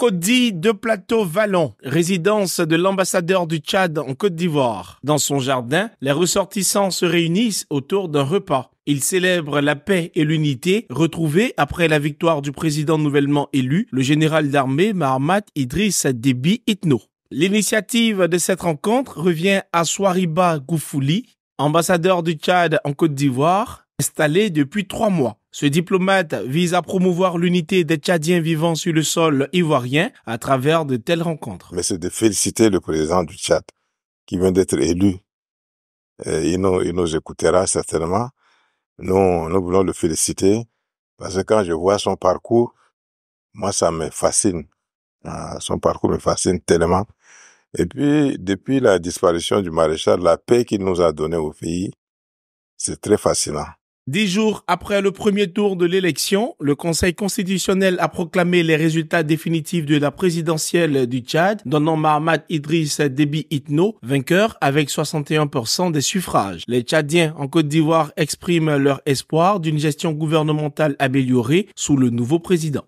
Cody de Plateau Vallon, résidence de l'ambassadeur du Tchad en Côte d'Ivoire. Dans son jardin, les ressortissants se réunissent autour d'un repas. Ils célèbrent la paix et l'unité retrouvées après la victoire du président nouvellement élu, le général d'armée Mahamat Idriss Déby Itno. L'initiative de cette rencontre revient à Swariba Goufouli, ambassadeur du Tchad en Côte d'Ivoire, installé depuis trois mois. Ce diplomate vise à promouvoir l'unité des Tchadiens vivant sur le sol ivoirien à travers de telles rencontres. Mais c'est de féliciter le président du Tchad qui vient d'être élu. il, nous, écoutera certainement. Nous, nous voulons le féliciter parce que quand je vois son parcours, moi, ça me fascine. Ah, son parcours me fascine tellement. Et puis, depuis la disparition du maréchal, la paix qu'il nous a donnée au pays, c'est très fascinant. Dix jours après le premier tour de l'élection, le Conseil constitutionnel a proclamé les résultats définitifs de la présidentielle du Tchad, donnant Mahamat Idriss Déby Itno vainqueur avec 61% des suffrages. Les Tchadiens en Côte d'Ivoire expriment leur espoir d'une gestion gouvernementale améliorée sous le nouveau président.